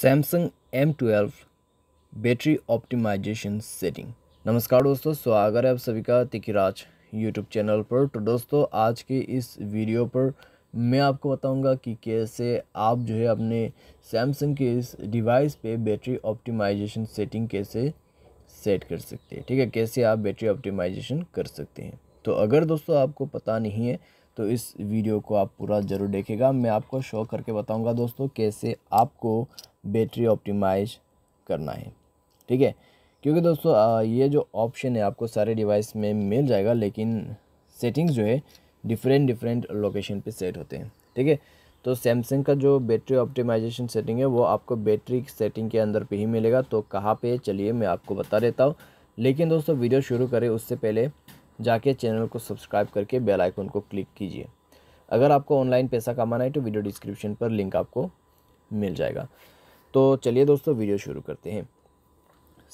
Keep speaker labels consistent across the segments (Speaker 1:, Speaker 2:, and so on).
Speaker 1: Samsung M twelve battery optimisation setting नमस्कार दोस्तों स्वागत है आप सभी का तिकराज यूट्यूब चैनल पर तो दोस्तों आज के इस वीडियो पर मैं आपको बताऊंगा कि कैसे आप जो है अपने सैमसंग के इस डिवाइस पे बैटरी ऑप्टिमाइजेशन सेटिंग कैसे सेट कर सकते हैं ठीक है कैसे आप बैटरी ऑप्टिमाइजेशन कर सकते हैं तो अगर दोस्तों आपको पता नहीं है तो इस वीडियो को आप पूरा ज़रूर देखेगा मैं आपको शो करके बताऊंगा दोस्तों कैसे आपको बैटरी ऑप्टिमाइज करना है ठीक है क्योंकि दोस्तों ये जो ऑप्शन है आपको सारे डिवाइस में मिल जाएगा लेकिन सेटिंग्स जो है डिफरेंट डिफरेंट लोकेशन पे सेट होते हैं ठीक है तो सैमसंग का जो बैटरी ऑप्टिमाइजेशन सेटिंग है वो आपको बैटरी सेटिंग के अंदर पर ही मिलेगा तो कहाँ पर चलिए मैं आपको बता देता हूँ लेकिन दोस्तों वीडियो शुरू करें उससे पहले जाके चैनल को सब्सक्राइब करके बेल आइकन को क्लिक कीजिए अगर आपको ऑनलाइन पैसा कमाना है तो वीडियो डिस्क्रिप्शन पर लिंक आपको मिल जाएगा तो चलिए दोस्तों वीडियो शुरू करते हैं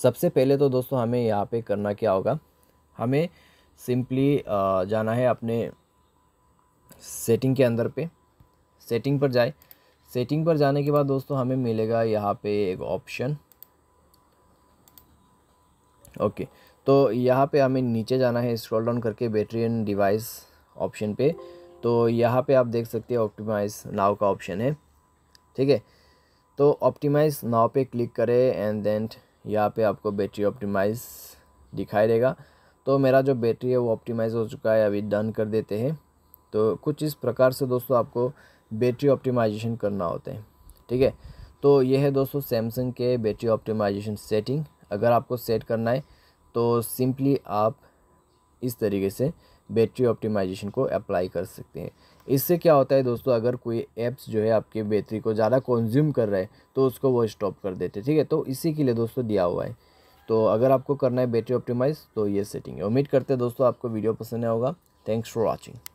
Speaker 1: सबसे पहले तो दोस्तों हमें यहाँ पे करना क्या होगा हमें सिंपली जाना है अपने सेटिंग के अंदर पे सेटिंग पर जाए सेटिंग पर जाने के बाद दोस्तों हमें मिलेगा यहाँ पे एक ऑप्शन ओके तो यहाँ पे हमें नीचे जाना है स्क्रॉल डाउन करके बैटरी एंड डिवाइस ऑप्शन पे तो यहाँ पे आप देख सकते हैं ऑप्टिमाइज नाव का ऑप्शन है ठीक है तो ऑप्टिमाइज नाव पे क्लिक करें एंड देन यहाँ पे आपको बैटरी ऑप्टिमाइज दिखाई देगा तो मेरा जो बैटरी है वो ऑप्टिमाइज़ हो चुका है अभी डन कर देते हैं तो कुछ इस प्रकार से दोस्तों आपको बैटरी ऑप्टिमाइजेशन करना होता है ठीक है तो ये है दोस्तों सैमसंग के बैटरी ऑप्टिमाइजेशन सेटिंग अगर आपको सेट करना है तो सिंपली आप इस तरीके से बैटरी ऑप्टिमाइजेशन को अप्लाई कर सकते हैं इससे क्या होता है दोस्तों अगर कोई ऐप्स जो है आपके बैटरी को ज़्यादा कंज्यूम कर रहा है तो उसको वो स्टॉप कर देते हैं ठीक है तो इसी के लिए दोस्तों दिया हुआ है तो अगर आपको करना है बैटरी ऑप्टिमाइज़ तो ये सेटिंग है उम्मीद करते हैं दोस्तों आपको वीडियो पसंद आया होगा थैंक्स फॉर वॉचिंग